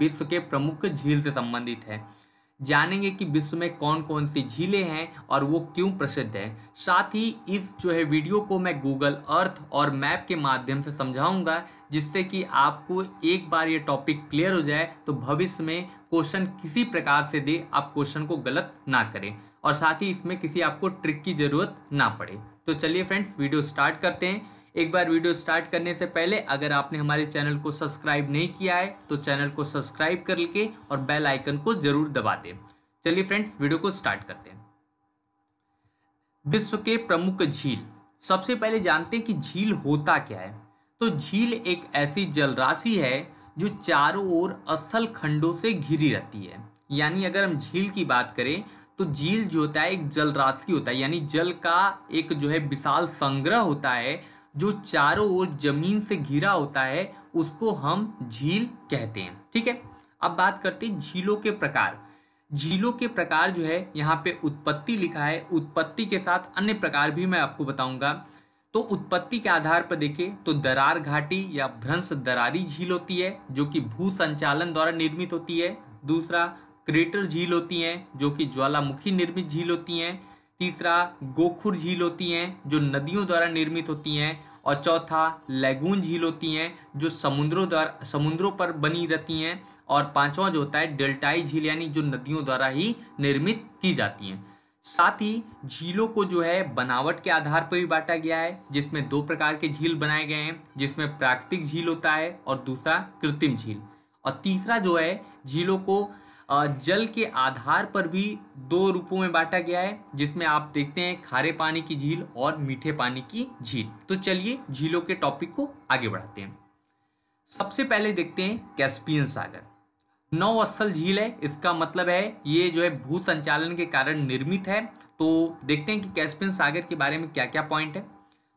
विश्व के प्रमुख झील से संबंधित है जानेंगे कि विश्व में कौन कौन सी झीलें हैं और वो क्यों प्रसिद्ध है साथ ही इस जो है वीडियो को मैं गूगल अर्थ और मैप के माध्यम से समझाऊंगा जिससे कि आपको एक बार ये टॉपिक क्लियर हो जाए तो भविष्य में क्वेश्चन किसी प्रकार से दे आप क्वेश्चन को गलत ना करें और साथ ही इसमें किसी आपको ट्रिक की ज़रूरत ना पड़े तो चलिए फ्रेंड्स वीडियो स्टार्ट करते हैं एक बार वीडियो स्टार्ट करने से पहले अगर आपने हमारे चैनल को सब्सक्राइब नहीं किया है तो चैनल को सब्सक्राइब करके और बेल आइकन को जरूर दबा दें चलिए फ्रेंड्स वीडियो को स्टार्ट करते हैं विश्व के प्रमुख झील सबसे पहले जानते हैं कि झील होता क्या है तो झील एक ऐसी जलराशि है जो चारों ओर असल खंडों से घिरी रहती है यानी अगर हम झील की बात करें तो झील जो होता है एक जल राशि होता है यानी जल का एक जो है विशाल संग्रह होता है जो चारों ओर जमीन से घिरा होता है उसको हम झील कहते हैं ठीक है अब बात करते हैं झीलों के प्रकार झीलों के प्रकार जो है यहाँ पे उत्पत्ति लिखा है उत्पत्ति के साथ अन्य प्रकार भी मैं आपको बताऊंगा तो उत्पत्ति के आधार पर देखें तो दरार घाटी या भ्रंश दरारी झील होती है जो कि भू संचालन द्वारा निर्मित होती है दूसरा क्रेटर झील होती हैं जो कि ज्वालामुखी निर्मित झील होती हैं तीसरा गोखुर झील होती हैं जो नदियों द्वारा निर्मित होती हैं और चौथा लैगून झील होती हैं जो समुद्रों द्वारा समुद्रों पर बनी रहती हैं और पांचवा जो होता है डेल्टाई झील यानी जो नदियों द्वारा ही निर्मित की जाती हैं साथ ही झीलों को जो है बनावट के आधार पर भी बांटा गया है जिसमें दो प्रकार के झील बनाए गए हैं जिसमें प्राकृतिक झील होता है और दूसरा कृत्रिम झील और तीसरा जो है झीलों को जल के आधार पर भी दो रूपों में बांटा गया है जिसमें आप देखते हैं खारे पानी की झील और मीठे पानी की झील तो चलिए झीलों के टॉपिक को आगे बढ़ाते हैं सबसे पहले देखते हैं कैस्पियन सागर नौ असल झील है इसका मतलब है ये जो है भू संचालन के कारण निर्मित है तो देखते हैं कि कैस्पियन सागर के बारे में क्या क्या पॉइंट है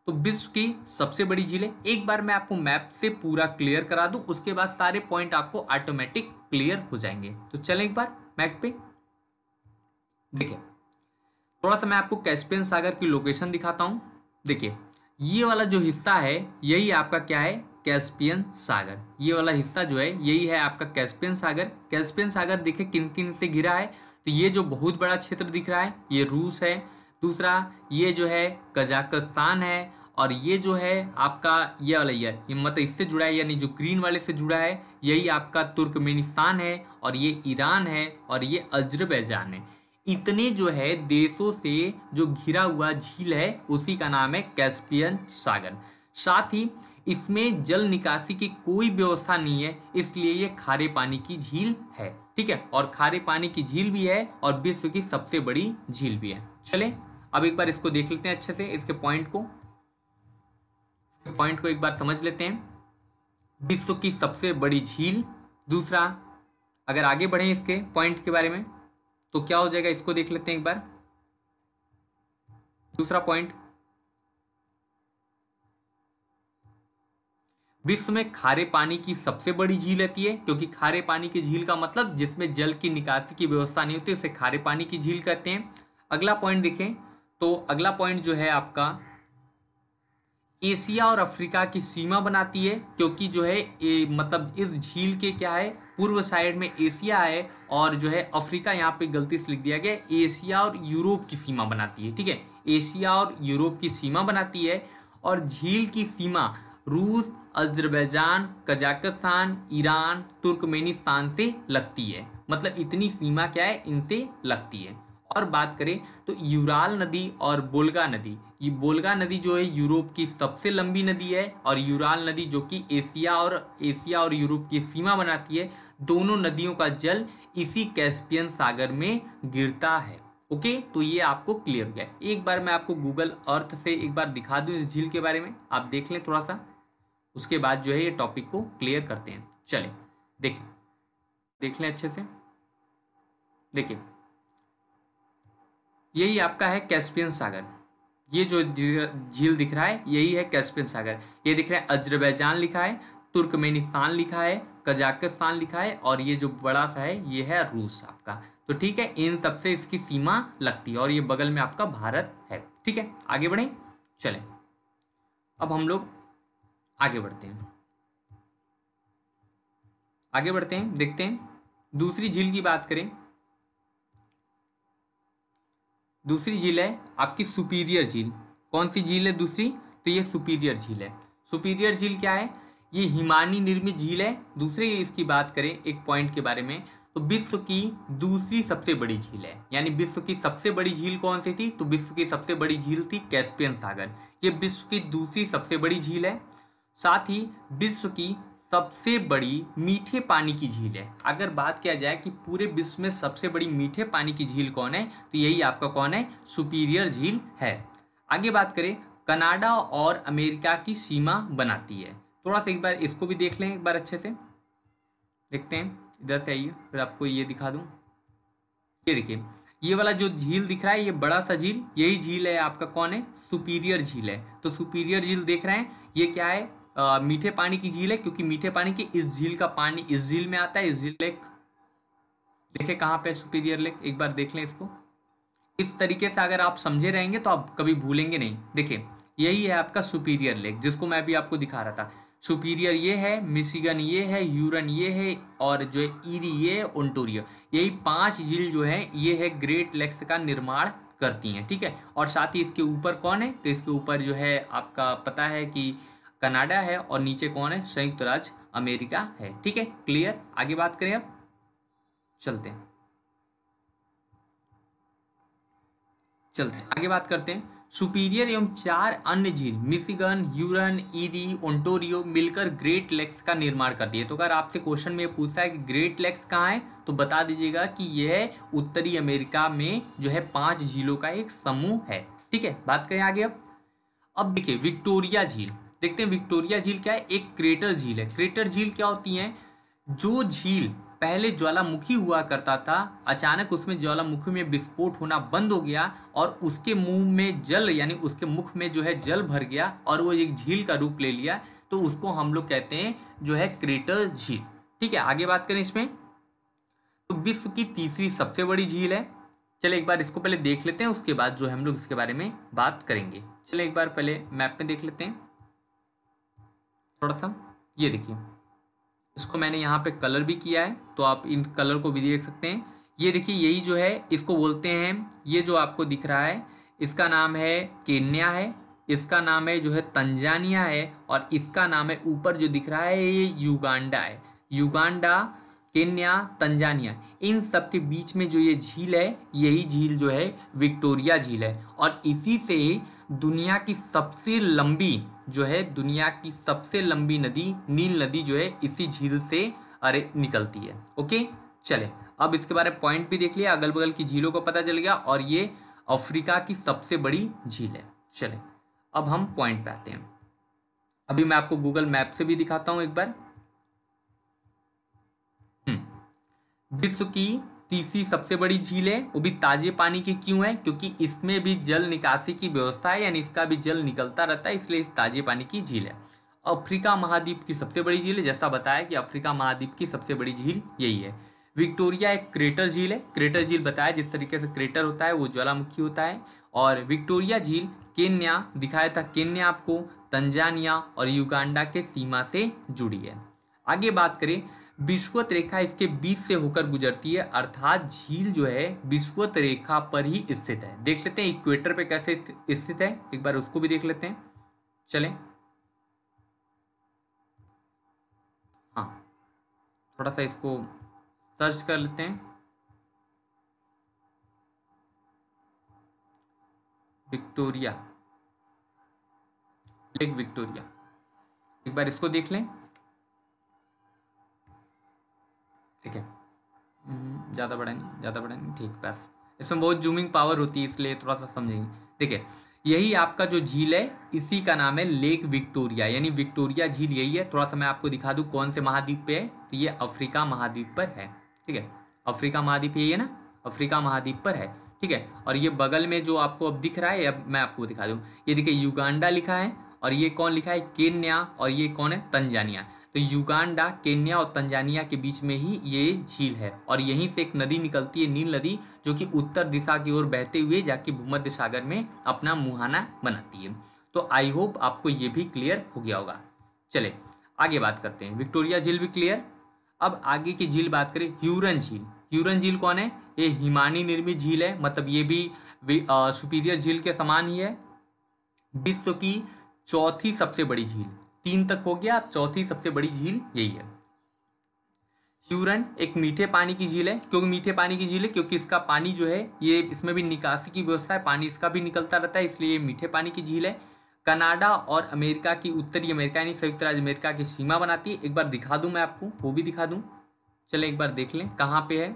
तो विश्व की सबसे बड़ी झील है एक बार मैं आपको मैप से पूरा क्लियर करा दूं उसके बाद सारे पॉइंट आपको ऑटोमेटिक क्लियर हो जाएंगे तो चलें एक बार मैक पे देखिए थोड़ा सा मैं आपको कैस्पियन सागर की लोकेशन दिखाता हूँ देखिए ये वाला जो हिस्सा है यही आपका क्या है कैस्पियन सागर ये वाला हिस्सा जो है यही है आपका कैस्पियन सागर कैस्पियन सागर देखिए किन किन से घिरा है तो ये जो बहुत बड़ा क्षेत्र दिख रहा है ये रूस है दूसरा ये जो है कजाकिस्तान है और ये जो है आपका ये वाला ईयर ये मत मतलब इससे जुड़ा है यानी जो ग्रीन वाले से जुड़ा है यही आपका तुर्कमेनिस्तान है और ये ईरान है और ये अजरबैजान है इतने जो है देशों से जो घिरा हुआ झील है उसी का नाम है कैस्पियन सागर साथ ही इसमें जल निकासी की कोई व्यवस्था नहीं है इसलिए ये खारे पानी की झील है ठीक है और खारे पानी की झील भी है और विश्व की सबसे बड़ी झील भी है चले अब एक बार इसको देख लेते हैं अच्छे से इसके पॉइंट को पॉइंट को एक बार समझ लेते हैं विश्व की सबसे बड़ी झील दूसरा अगर आगे बढ़े इसके पॉइंट के बारे में तो क्या हो जाएगा इसको देख लेते हैं एक बार दूसरा पॉइंट विश्व में खारे पानी की सबसे बड़ी झील रहती है क्योंकि खारे पानी की झील का मतलब जिसमें जल की निकासी की व्यवस्था नहीं होती उसे खारे पानी की झील कहते हैं अगला पॉइंट देखें तो अगला पॉइंट जो है आपका एशिया और अफ्रीका की सीमा बनाती है क्योंकि जो है ए, मतलब इस झील के क्या है पूर्व साइड में एशिया है और जो है अफ्रीका यहाँ पे गलती से लिख दिया गया एशिया और यूरोप की सीमा बनाती है ठीक है एशिया और यूरोप की सीमा बनाती है और झील की सीमा रूस अजरबैजान कजाकिस्तान ईरान तुर्कमेनिस्तान से लगती है मतलब इतनी सीमा क्या है इनसे लगती है और बात करें तो यूराल नदी और बोलगा नदी ये बोलगा नदी जो है यूरोप की सबसे लंबी नदी है और यूराल नदी जो कि एशिया और एशिया और यूरोप की सीमा बनाती है दोनों नदियों का जल इसी कैस्पियन सागर में गिरता है ओके तो ये आपको क्लियर हो गया एक बार मैं आपको गूगल अर्थ से एक बार दिखा दूँ इस झील के बारे में आप देख लें थोड़ा सा उसके बाद जो है ये टॉपिक को क्लियर करते हैं चले देखें देख लें अच्छे से देखिए यही आपका है कैस्पियन सागर ये जो झील दिख रहा है यही है कैस्पियन सागर ये दिख रहा है अजरबैजान लिखा है तुर्कमेनिस्तान लिखा है कजाकिस्तान लिखा है और ये जो बड़ा सा है ये है रूस आपका तो ठीक है इन सबसे इसकी सीमा लगती है और ये बगल में आपका भारत है ठीक है आगे बढ़ें चले अब हम लोग आगे बढ़ते हैं आगे बढ़ते हैं देखते हैं दूसरी झील की बात करें दूसरी झील है आपकी सुपीरियर झील कौन सी झील है दूसरी तो ये सुपीरियर झील है सुपीरियर झील क्या है ये हिमानी निर्मित झील है दूसरे इसकी बात करें एक पॉइंट के बारे में तो विश्व की दूसरी सबसे बड़ी झील है यानी विश्व की सबसे बड़ी झील कौन सी थी तो विश्व की सबसे बड़ी झील थी कैस्पियन सागर ये विश्व की दूसरी सबसे बड़ी झील है साथ ही विश्व की सबसे बड़ी मीठे पानी की झील है अगर बात किया जाए कि पूरे विश्व में सबसे बड़ी मीठे पानी की झील कौन है तो यही आपका कौन है सुपीरियर झील है आगे बात करें कनाडा और अमेरिका की सीमा बनाती है थोड़ा सा एक बार इसको भी देख लें एक बार अच्छे से देखते हैं इधर से आइए फिर आपको ये दिखा दूँ ये देखिए ये वाला जो झील दिख रहा है ये बड़ा सा झील यही झील है आपका कौन है सुपीरियर झील है तो सुपीरियर झील देख रहे हैं ये क्या है मीठे पानी की झील है क्योंकि मीठे पानी की इस झील का पानी इस झील में आता है इस झील लेक देखे कहाँ पे सुपीरियर लेक एक बार देख लें इसको इस तरीके से अगर आप समझे रहेंगे तो आप कभी भूलेंगे नहीं देखिए यही है आपका सुपीरियर लेक जिसको मैं भी आपको दिखा रहा था सुपीरियर ये है मिशिगन ये है यूरन ये है और जो है ईरी ये है ओंटोरियो यही पांच झील जो है ये है ग्रेट लेक्स का निर्माण करती हैं ठीक है और साथ ही इसके ऊपर कौन है तो इसके ऊपर जो है आपका पता है कि कनाडा है और नीचे कौन है संयुक्त राज्य अमेरिका है ठीक है क्लियर आगे बात करें अब चलते हैं चलते हैं आगे बात करते हैं सुपीरियर एवं चार अन्य झील मिशिगन यूरन ईरी ओंटोरियो मिलकर ग्रेट लेक्स का निर्माण करती है तो अगर आपसे क्वेश्चन में पूछा है कि ग्रेट लेक्स कहाँ है तो बता दीजिएगा कि यह उत्तरी अमेरिका में जो है पांच झीलों का एक समूह है ठीक है बात करें आगे अब अब देखिए विक्टोरिया झील देखते हैं विक्टोरिया झील क्या है एक क्रेटर झील है क्रेटर झील क्या होती है जो झील पहले ज्वालामुखी हुआ करता था अचानक उसमें ज्वालामुखी में विस्फोट होना बंद हो गया और उसके मुंह में जल यानी उसके मुख में जो है जल भर गया और वो एक झील का रूप ले लिया तो उसको हम लोग कहते हैं जो है क्रेटर झील ठीक है आगे बात करें इसमें तो विश्व की तीसरी सबसे बड़ी झील है चले एक बार इसको पहले देख लेते हैं उसके बाद जो हम लोग इसके बारे में बात करेंगे चले एक बार पहले मैप में देख लेते हैं थोड़ा सा ये देखिए इसको मैंने यहाँ पे कलर भी किया है तो आप इन कलर को भी देख सकते हैं ये देखिए यही जो है इसको बोलते हैं ये जो आपको दिख रहा है इसका नाम है केन्या है इसका नाम है जो है तंजानिया है और इसका नाम है ऊपर जो दिख रहा है ये युगांडा है युगांडा केन्या तंजानिया इन सब के बीच में जो ये झील है यही झील जो है विक्टोरिया झील है और इसी से दुनिया की सबसे लंबी जो है दुनिया की सबसे लंबी नदी नील नदी जो है इसी झील से अरे निकलती है ओके चले अब इसके बारे में पॉइंट भी देख लिया अगल बगल की झीलों को पता चल गया और ये अफ्रीका की सबसे बड़ी झील है चले अब हम पॉइंट पे आते हैं अभी मैं आपको गूगल मैप से भी दिखाता हूं एक बार हम्म, विश्व की तीसरी सबसे बड़ी झील है वो भी ताजे पानी की क्यों है क्योंकि इसमें भी जल निकासी की व्यवस्था है यानी इसका भी जल निकलता रहता है इसलिए इस ताजे पानी की झील है अफ्रीका महाद्वीप की सबसे बड़ी झील है जैसा बताया कि अफ्रीका महाद्वीप की सबसे बड़ी झील यही है विक्टोरिया एक क्रेटर झील है क्रेटर झील बताया जिस तरीके से क्रेटर होता है वो ज्वालामुखी होता है और विक्टोरिया झील केन्या दिखाया था केन्या आपको तंजानिया और युगांडा के सीमा से जुड़ी है आगे बात करें विश्वत रेखा इसके बीच से होकर गुजरती है अर्थात झील जो है विश्वत रेखा पर ही स्थित है देख लेते हैं इक्वेटर पे कैसे स्थित है एक बार उसको भी देख लेते हैं चलें हाँ थोड़ा सा इसको सर्च कर लेते हैं विक्टोरिया लेक विक्टोरिया एक बार इसको देख लें ठीक है हम्म, ज़्यादा बड़ा नहीं ज़्यादा बड़ा नहीं ठीक बस इसमें बहुत जूमिंग पावर होती है इसलिए थोड़ा सा समझेंगे ठीक है यही आपका जो झील है इसी का नाम है लेक विक्टोरिया यानी विक्टोरिया झील यही है थोड़ा सा मैं आपको दिखा दूँ कौन से महाद्वीप पे है तो ये अफ्रीका महाद्वीप पर है ठीक है अफ्रीका महाद्वीप यही है ना अफ्रीका महाद्वीप पर है ठीक है और ये बगल में जो आपको अब दिख रहा है अब मैं आपको दिखा दूँ ये देखिए युगांडा लिखा है और ये कौन लिखा है केन्या और ये कौन है तंजानिया तो युगांडा केन्या और तंजानिया के बीच में ही ये झील है और यहीं से एक नदी निकलती है नील नदी जो कि उत्तर दिशा की ओर बहते हुए जाके भूमध्य सागर में अपना मुहाना बनाती है तो आई होप आपको ये भी क्लियर हो गया होगा चले आगे बात करते हैं विक्टोरिया झील भी क्लियर अब आगे की झील बात करें ह्यूरन झील ह्यूरन झील कौन है ये हिमानी निर्मित झील है मतलब ये भी सुपीरियर झील के समान ही है विश्व की चौथी सबसे बड़ी झील तीन तक हो गया अब चौथी सबसे बड़ी झील यही है शिवरन एक मीठे पानी की झील है क्योंकि मीठे पानी की झील है क्योंकि इसका पानी जो है ये इसमें भी निकासी की व्यवस्था है पानी इसका भी निकलता रहता है इसलिए ये मीठे पानी की झील है कनाडा और अमेरिका की उत्तरी अमेरिका यानी संयुक्त राज्य अमेरिका की सीमा बनाती है एक बार दिखा दूँ मैं आपको वो भी दिखा दूँ चले एक बार देख लें कहाँ पे है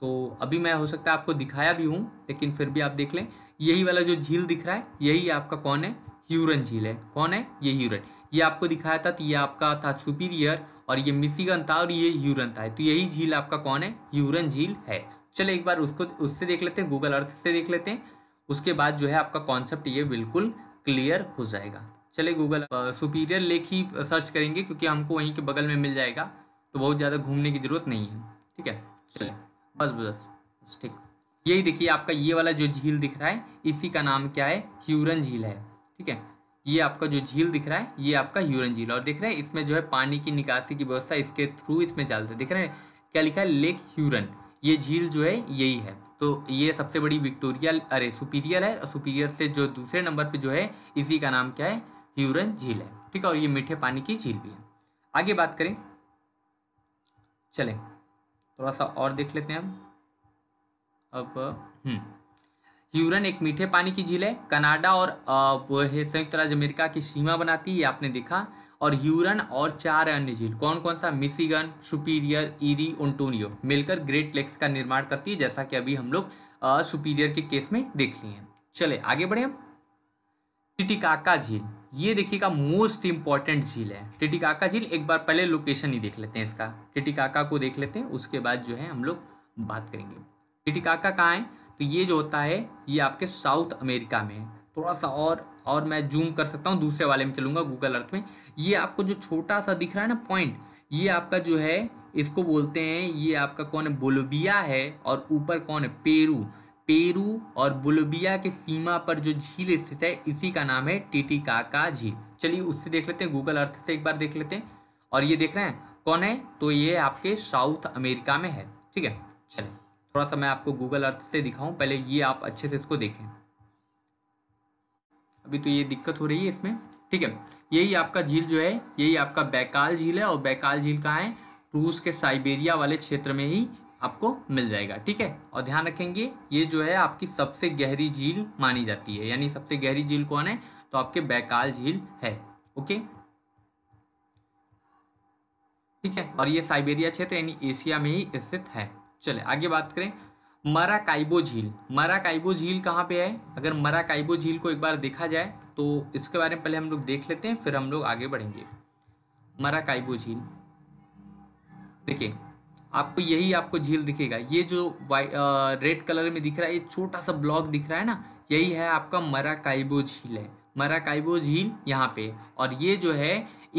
तो अभी मैं हो सकता है आपको दिखाया भी हूँ लेकिन फिर भी आप देख लें यही वाला जो झील दिख रहा है यही आपका कौन है ह्यूरन झील है कौन है ये ह्यूरन ये आपको दिखाया था तो ये आपका था सुपीरियर और ये मिसिगन था और ये यूरन था तो यही झील आपका कौन है यूरन झील है चले एक बार उसको उससे देख लेते हैं गूगल अर्थ से देख लेते हैं उसके बाद जो है आपका कॉन्सेप्ट ये बिल्कुल क्लियर हो जाएगा चले गूगल सुपीरियर लेक ही सर्च करेंगे क्योंकि हमको वहीं के बगल में मिल जाएगा तो बहुत ज़्यादा घूमने की ज़रूरत नहीं है ठीक है चले बस बस बस ठीक यही देखिए आपका ये वाला जो झील दिख रहा है इसी का नाम क्या है ह्यूरन झील है ठीक है ये आपका जो झील दिख रहा है ये आपका यूरन झील और देख रहे हैं इसमें जो है पानी की निकासी की व्यवस्था इसके थ्रू इसमें चलते देख रहे हैं क्या लिखा है लेक ह्यूरन ये झील जो है यही है तो ये सबसे बड़ी विक्टोरिया अरे सुपीरियर है और सुपीरियर से जो दूसरे नंबर पे जो है इसी का नाम क्या है ह्यूरन झील है ठीक है और ये मीठे पानी की झील भी है आगे बात करें चलें थोड़ा सा और देख लेते हैं हम अब हम्म ह्यूरन एक मीठे पानी की झील है कनाडा और संयुक्त राज्य अमेरिका की सीमा बनाती है आपने देखा और ह्यूरन और चार अन्य झील कौन कौन सा मिसिगन सुपीरियर इरी ओंटोनियो मिलकर ग्रेट लेक्स का निर्माण करती है जैसा कि अभी हम लोग सुपीरियर के केस में देख लिए हैं चले आगे बढ़े हम टिटिकाका झील ये देखिएगा मोस्ट इंपॉर्टेंट झील है टिटिकाका झील एक बार पहले लोकेशन ही देख लेते हैं इसका टिटिकाका को देख लेते हैं उसके बाद जो है हम लोग बात करेंगे टिटिकाका कहाँ है तो ये जो होता है ये आपके साउथ अमेरिका में थोड़ा सा और और मैं जूम कर सकता हूँ दूसरे वाले में चलूँगा गूगल अर्थ में ये आपको जो छोटा सा दिख रहा है ना पॉइंट ये आपका जो है इसको बोलते हैं ये आपका कौन है बोलबिया है और ऊपर कौन है पेरू पेरू और बोलबिया के सीमा पर जो झील स्थित है इसी का नाम है टीटी काका झील चलिए उससे देख लेते हैं गूगल अर्थ से एक बार देख लेते हैं और ये देख रहे हैं कौन है तो ये आपके साउथ अमेरिका में है ठीक है चलिए थोड़ा सा मैं आपको गूगल अर्थ से दिखाऊं पहले ये आप अच्छे से इसको देखें अभी तो ये दिक्कत हो रही है इसमें ठीक है यही आपका झील जो है यही आपका बैकाल झील है और बैकाल झील कहाँ है रूस के साइबेरिया वाले क्षेत्र में ही आपको मिल जाएगा ठीक है और ध्यान रखेंगे ये जो है आपकी सबसे गहरी झील मानी जाती है यानी सबसे गहरी झील कौन है तो आपके बैकाल झील है ओके ठीक है और ये साइबेरिया क्षेत्र यानी एशिया में ही स्थित है चले आगे बात करें मराकाइबो झील मराकाइबो झील कहाँ पे है अगर मराकाइबो झील को एक बार देखा जाए तो इसके बारे में पहले हम लोग देख लेते हैं फिर हम लोग आगे बढ़ेंगे मराकाइबो झील देखिए आपको यही आपको झील दिखेगा ये जो वाइ रेड कलर में दिख रहा है ये छोटा सा ब्लॉक दिख रहा है ना यही है आपका मराकाइबो झील है मराकाइबो झील यहाँ पे और ये जो है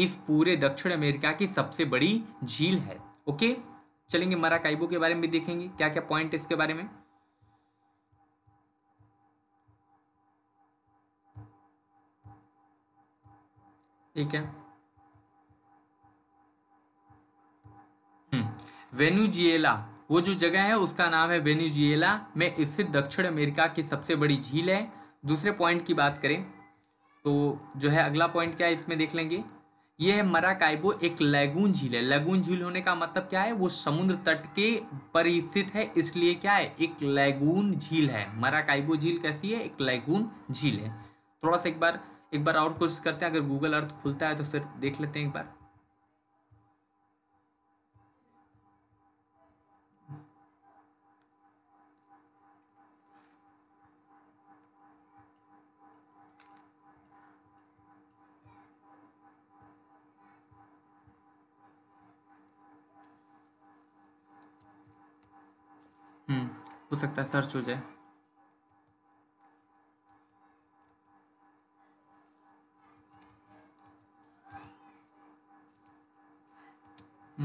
इस पूरे दक्षिण अमेरिका की सबसे बड़ी झील है ओके चलेंगे मराकाइबो के बारे में भी देखेंगे क्या क्या पॉइंट इसके बारे में ठीक है हम्म, वेनुजिएला वो जो जगह है उसका नाम है वेनुजिएला में स्थित दक्षिण अमेरिका की सबसे बड़ी झील है दूसरे पॉइंट की बात करें तो जो है अगला पॉइंट क्या है इसमें देख लेंगे ये है मराकाइबो एक लैगून झील है लैगून झील होने का मतलब क्या है वो समुद्र तट के पर स्थित है इसलिए क्या है एक लैगून झील है मराकाइबो झील कैसी है एक लैगून झील है थोड़ा सा एक बार एक बार और कोशिश करते हैं अगर गूगल अर्थ खुलता है तो फिर देख लेते हैं एक बार हम्म, हो सकता है सर्च हो जाए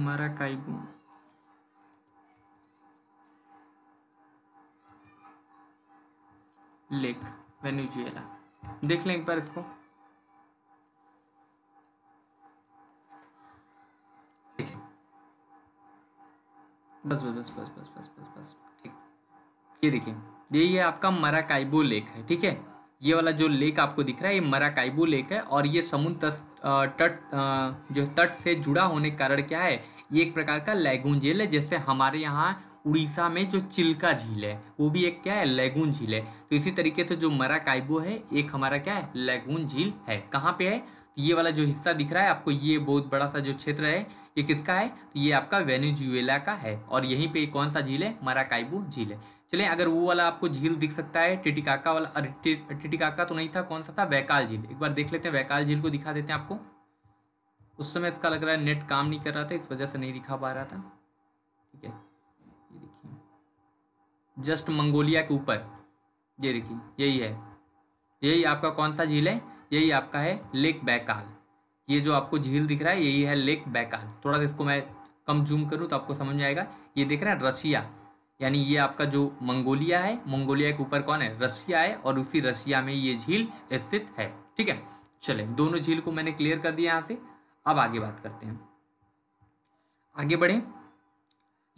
मराकाइबो लेक वेनेजुएला देख लें एक बार इसको बस बस बस बस बस बस बस बस ठीक ये देखिए ये ये आपका मराकाइबो लेक है ठीक है ये वाला जो लेक आपको दिख रहा है ये मराकाइबो लेक है और ये समुद्र तट जो तट से जुड़ा होने के कारण क्या है ये एक प्रकार का लैगून झील है जैसे हमारे यहाँ उड़ीसा में जो चिल्का झील है वो भी एक क्या है लैगून झील है तो इसी तरीके से जो मराकाइबो है एक हमारा क्या है लैगून झील है कहाँ पे है ये वाला जो हिस्सा दिख रहा है आपको ये बहुत बड़ा सा जो क्षेत्र है ये किसका है तो ये आपका वेनेजुएला का है और यहीं पे कौन सा झील है मराकाइबू झील है चले अगर वो वाला आपको झील दिख सकता है टिटिकाका वाला अरे टिटिकाका तो नहीं था कौन सा था वैकाल झील एक बार देख लेते हैं वैकाल झील को दिखा देते हैं आपको उस समय इसका लग रहा है नेट काम नहीं कर रहा था इस वजह से नहीं दिखा पा रहा था ठीक है ये देखिए जस्ट मंगोलिया के ऊपर ये देखिए यही है यही आपका कौन सा झील है यही आपका है लेक बैकाल ये जो आपको झील दिख रहा है यही है लेक बैकाल थोड़ा सा इसको मैं कम जूम करूँ तो आपको समझ में आएगा ये देख रहे हैं रसिया यानी ये आपका जो मंगोलिया है मंगोलिया के ऊपर कौन है रसिया है और उसी रसिया में ये झील स्थित है ठीक है चले दोनों झील को मैंने क्लियर कर दिया यहाँ से अब आगे बात करते हैं आगे बढ़े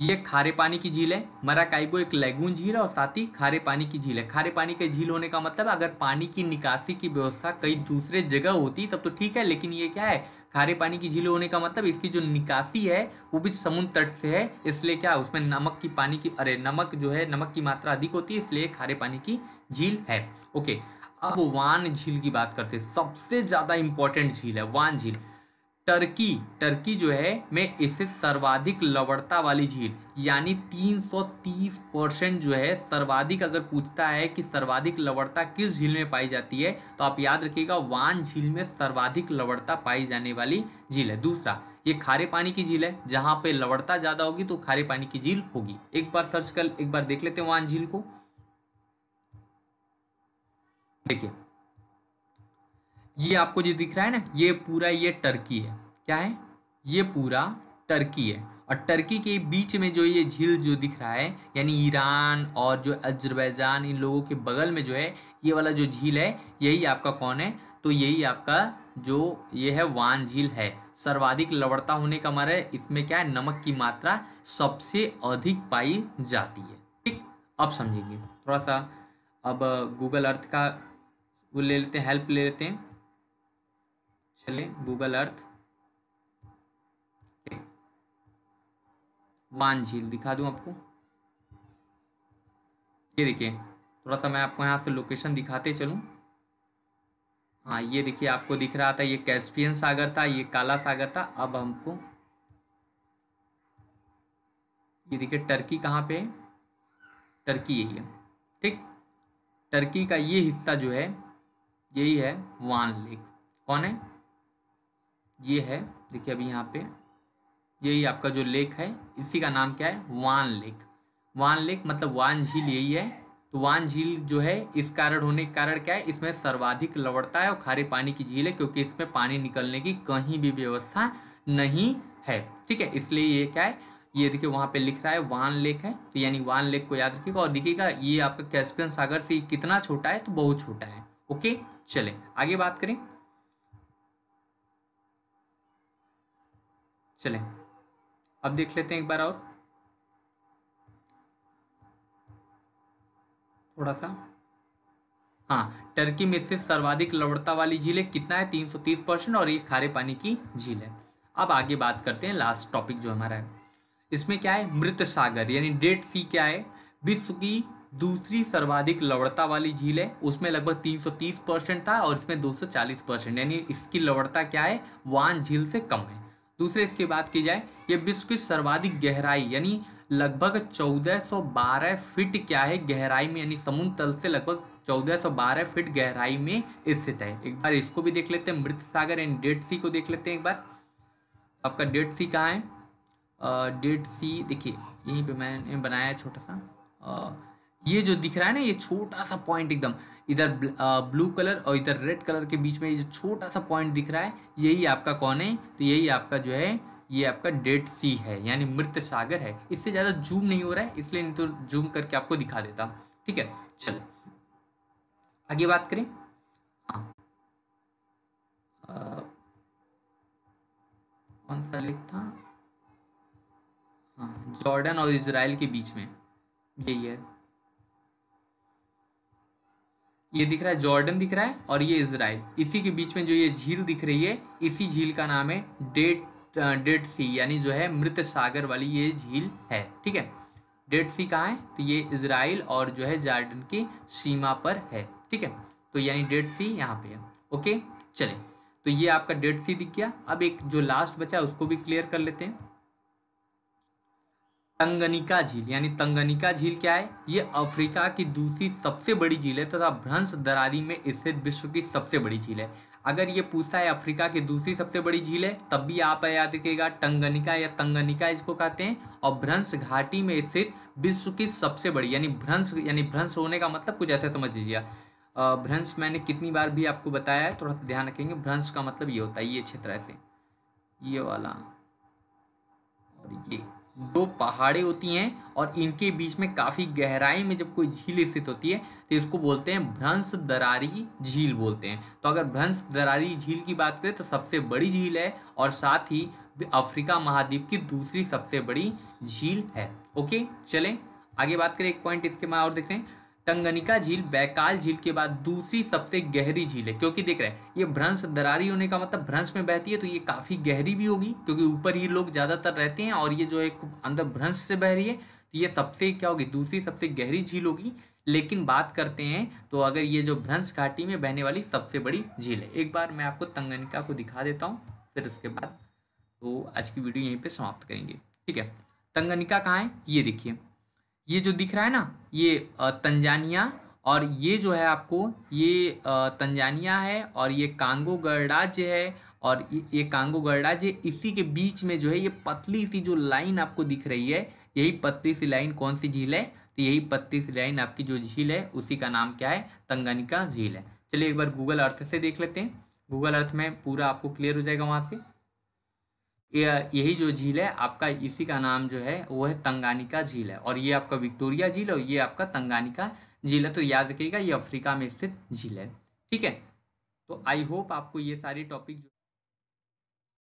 ये खारे पानी की झील है मराकाइबो एक लैगून झील है और साथ ही खारे पानी की झील है खारे पानी की झील होने का मतलब अगर पानी की निकासी की व्यवस्था कई दूसरे जगह होती तब तो ठीक है लेकिन ये क्या है खारे पानी की झील होने का मतलब इसकी जो निकासी है वो भी समुद्र तट से है इसलिए क्या उसमें नमक की पानी की अरे नमक जो है नमक की मात्रा अधिक होती है इसलिए खारे पानी की झील है ओके अब वान झील की बात करते हैं सबसे ज़्यादा इंपॉर्टेंट झील है वान झील टर्की टर्की जो है में इसे सर्वाधिक लवड़ता वाली झील यानी 330 परसेंट जो है सर्वाधिक अगर पूछता है कि सर्वाधिक लवड़ता किस झील में पाई जाती है तो आप याद रखिएगा वान झील में सर्वाधिक लवड़ता पाई जाने वाली झील है दूसरा ये खारे पानी की झील है जहाँ पे लवड़ता ज़्यादा होगी तो खारे पानी की झील होगी एक बार सर्च कर एक बार देख लेते हैं वान झील को देखिए ये आपको जो दिख रहा है ना ये पूरा ये टर्की है क्या है ये पूरा टर्की है और टर्की के बीच में जो ये झील जो दिख रहा है यानी ईरान और जो अजरबैजान इन लोगों के बगल में जो है ये वाला जो झील है यही आपका कौन है तो यही आपका जो ये है वान झील है सर्वाधिक लवड़ता होने का मारे इसमें क्या है नमक की मात्रा सबसे अधिक पाई जाती है ठीक अब समझेंगे थोड़ा सा अब गूगल अर्थ का वो ले लेते हैं हेल्प ले लेते हैं चले गूगल अर्थ वान झील दिखा दूं आपको ये देखिए थोड़ा सा मैं आपको यहाँ से लोकेशन दिखाते चलूँ हाँ ये देखिए आपको दिख रहा था ये कैस्पियन सागर था ये काला सागर था अब हमको ये देखिए टर्की कहाँ पे है टर्की यही है ठीक टर्की का ये हिस्सा जो है यही है वान लेक कौन है ये है देखिए अभी यहाँ पे यही आपका जो लेक है इसी का नाम क्या है वान लेक वान लेक मतलब वान झील यही है तो वान झील जो है इस कारण होने के कारण क्या है इसमें सर्वाधिक लवड़ता है और खारे पानी की झील है क्योंकि इसमें पानी निकलने की कहीं भी व्यवस्था नहीं है ठीक है इसलिए ये क्या है ये देखिए वहाँ पे लिख रहा है वान लेक है तो यानी वान लेक को याद रखिएगा और देखिएगा ये आपका कैस्पियन सागर से कितना छोटा है तो बहुत छोटा है ओके चले आगे बात करें चलें अब देख लेते हैं एक बार और थोड़ा सा हाँ टर्की में से सर्वाधिक लवड़ता वाली झीलें कितना है 330 परसेंट और ये खारे पानी की झील है अब आगे बात करते हैं लास्ट टॉपिक जो हमारा है इसमें क्या है मृत सागर यानी डेड सी क्या है विश्व की दूसरी सर्वाधिक लवड़ता वाली झील है उसमें लगभग 330 परसेंट था और इसमें 240 परसेंट यानी इसकी लवड़ता क्या है वान झील से कम है दूसरे इसकी बात की जाए ये विश्व की सर्वाधिक गहराई यानी लगभग 1412 फीट क्या है गहराई में यानी समुद्र तल से लगभग 1412 फीट गहराई में स्थित है एक बार इसको भी देख लेते हैं मृत सागर एंड डेड सी को देख लेते हैं एक बार आपका डेड सी कहाँ है डेड सी देखिए यहीं पे मैंने बनाया है छोटा सा आ, ये जो दिख रहा है ना ये छोटा सा पॉइंट एकदम इधर ब्लू कलर और इधर रेड कलर के बीच में ये जो छोटा सा पॉइंट दिख रहा है यही आपका कौन है तो यही आपका जो है ये आपका डेड सी है यानी मृत सागर है इससे ज़्यादा जूम नहीं हो रहा है इसलिए नहीं तो जूम करके आपको दिखा देता ठीक है चलो आगे बात करें हाँ कौन सा लिख था हाँ जॉर्डन और इसराइल के बीच में यही है ये दिख रहा है जॉर्डन दिख रहा है और ये इसराइल इसी के बीच में जो ये झील दिख रही है इसी झील का नाम है डेट डेट सी यानी जो है मृत सागर वाली ये झील है ठीक है डेट सी कहाँ है तो ये इसराइल और जो है जॉर्डन की सीमा पर है ठीक है तो यानी डेट सी यहाँ पे है ओके चले तो ये आपका डेट सी दिख गया अब एक जो लास्ट बचा है उसको भी क्लियर कर लेते हैं तंगनिका झील यानी तंगनिका झील क्या है ये अफ्रीका की दूसरी सबसे बड़ी झील है तथा भ्रंश दरारी में स्थित विश्व की सबसे बड़ी झील है अगर ये पूछता है अफ्रीका की दूसरी सबसे बड़ी झील है तब भी आप याद रखिएगा टंगनिका या तंगनिका इसको कहते हैं और भ्रंश घाटी में स्थित विश्व की सबसे बड़ी यानी भ्रंश यानी भ्रंश होने का मतलब कुछ ऐसा समझ लीजिए भ्रंश मैंने कितनी बार भी आपको बताया है थोड़ा सा ध्यान रखेंगे भ्रंश का मतलब ये होता है ये क्षेत्र ऐसे ये वाला और ये दो पहाड़ें होती हैं और इनके बीच में काफ़ी गहराई में जब कोई झील स्थित होती है तो इसको बोलते हैं भ्रंश दरारी झील बोलते हैं तो अगर भ्रंश दरारी झील की बात करें तो सबसे बड़ी झील है और साथ ही अफ्रीका महाद्वीप की दूसरी सबसे बड़ी झील है ओके चलें आगे बात करें एक पॉइंट इसके मैं और देख रहे हैं टंगनिका झील बैकाल झील के बाद दूसरी सबसे गहरी झील है क्योंकि देख रहे हैं ये भ्रंश दरारी होने का मतलब भ्रंश में बहती है तो ये काफ़ी गहरी भी होगी क्योंकि ऊपर ही लोग ज़्यादातर रहते हैं और ये जो है अंदर भ्रंश से बह रही है तो ये सबसे क्या होगी दूसरी सबसे गहरी झील होगी लेकिन बात करते हैं तो अगर ये जो भ्रंश घाटी में बहने वाली सबसे बड़ी झील है एक बार मैं आपको तंगनिका को दिखा देता हूँ फिर उसके बाद तो आज की वीडियो यहीं पर समाप्त करेंगे ठीक है तंगनिका कहाँ है ये देखिए ये जो दिख रहा है ना ये तंजानिया और ये जो है आपको ये तंजानिया है और ये कांगो गणराज्य है और ये कांगो गणराज्य इसी के बीच में जो है ये पतली सी जो लाइन आपको दिख रही है यही पतली सी लाइन कौन सी झील है तो यही पतली सी लाइन आपकी जो झील है उसी का नाम क्या है तंगानिका झील है चलिए एक बार गूगल अर्थ से देख लेते हैं गूगल अर्थ में पूरा आपको क्लियर हो जाएगा वहाँ से यही जो झील है आपका इसी का नाम जो है वो है तंगानिका झील है और ये आपका विक्टोरिया झील और ये आपका तंगानिका झील है तो याद रखिएगा ये अफ्रीका में स्थित झील है ठीक है तो आई होप आपको ये सारी टॉपिक